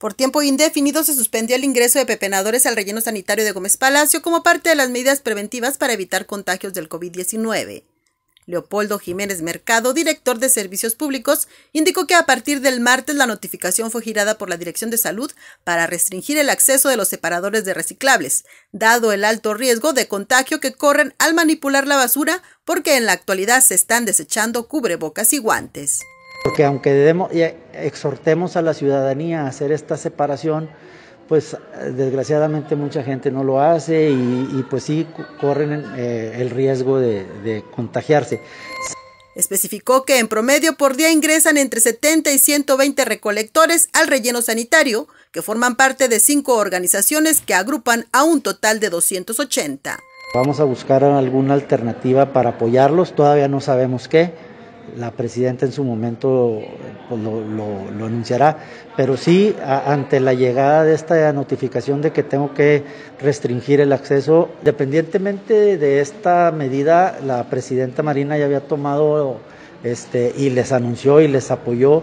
Por tiempo indefinido se suspendió el ingreso de pepenadores al relleno sanitario de Gómez Palacio como parte de las medidas preventivas para evitar contagios del COVID-19. Leopoldo Jiménez Mercado, director de Servicios Públicos, indicó que a partir del martes la notificación fue girada por la Dirección de Salud para restringir el acceso de los separadores de reciclables, dado el alto riesgo de contagio que corren al manipular la basura, porque en la actualidad se están desechando cubrebocas y guantes. Porque aunque eh, exhortemos a la ciudadanía a hacer esta separación, pues eh, desgraciadamente mucha gente no lo hace y, pues sí corren eh, el riesgo de, de contagiarse. Especificó que en promedio por día ingresan entre 70 y 120 recolectores al relleno sanitario, que forman parte de cinco organizaciones que agrupan a un total de 280. Vamos a buscar alguna alternativa para apoyarlos, todavía no sabemos qué la presidenta en su momento pues, lo, anunciará, pero sí ante la llegada de esta notificación de que tengo que restringir el acceso, dependientemente de esta medida, la presidenta Marina ya había tomado este, y les anunció y les apoyó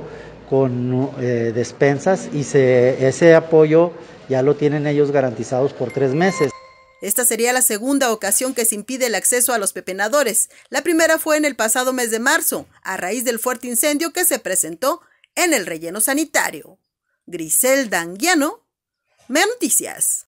con eh, despensas y ese apoyo ya lo tienen ellos garantizados por tres meses. Esta sería la segunda ocasión que se impide el acceso a los pepenadores. La primera fue en el pasado mes de marzo, a raíz del fuerte incendio que se presentó en el relleno sanitario. Grisel Danguiano, Noticias.